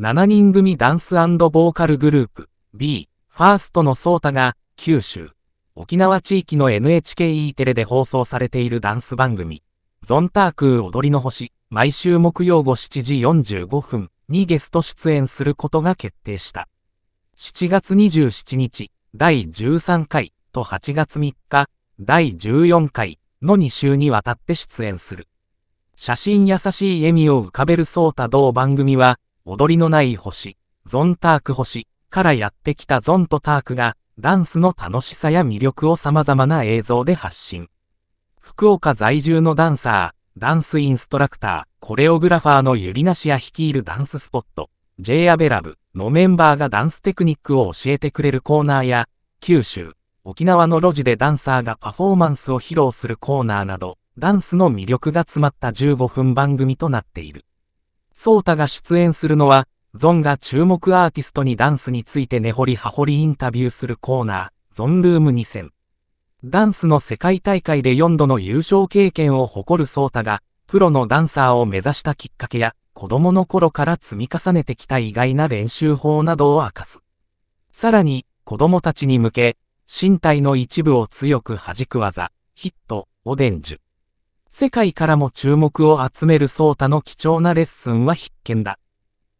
7人組ダンスボーカルグループ B、ファーストのソータが九州、沖縄地域の NHKE テレで放送されているダンス番組、ゾンタークー踊りの星、毎週木曜午7時45分にゲスト出演することが決定した。7月27日、第13回と8月3日、第14回の2週にわたって出演する。写真優しい笑みを浮かべるソータ同番組は、踊りのない星、ゾンターク星からやってきたゾンとタークが、ダンスの楽しさや魅力を様々な映像で発信。福岡在住のダンサー、ダンスインストラクター、コレオグラファーのユリナシア率いるダンススポット、J アベラブのメンバーがダンステクニックを教えてくれるコーナーや、九州、沖縄の路地でダンサーがパフォーマンスを披露するコーナーなど、ダンスの魅力が詰まった15分番組となっている。ソータが出演するのは、ゾンが注目アーティストにダンスについて根掘り葉掘りインタビューするコーナー、ゾンルーム2000。ダンスの世界大会で4度の優勝経験を誇るソータが、プロのダンサーを目指したきっかけや、子供の頃から積み重ねてきた意外な練習法などを明かす。さらに、子供たちに向け、身体の一部を強く弾く技、ヒット、オデンジュ。世界からも注目を集めるソータの貴重なレッスンは必見だ。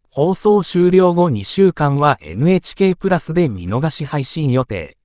放送終了後2週間は NHK プラスで見逃し配信予定。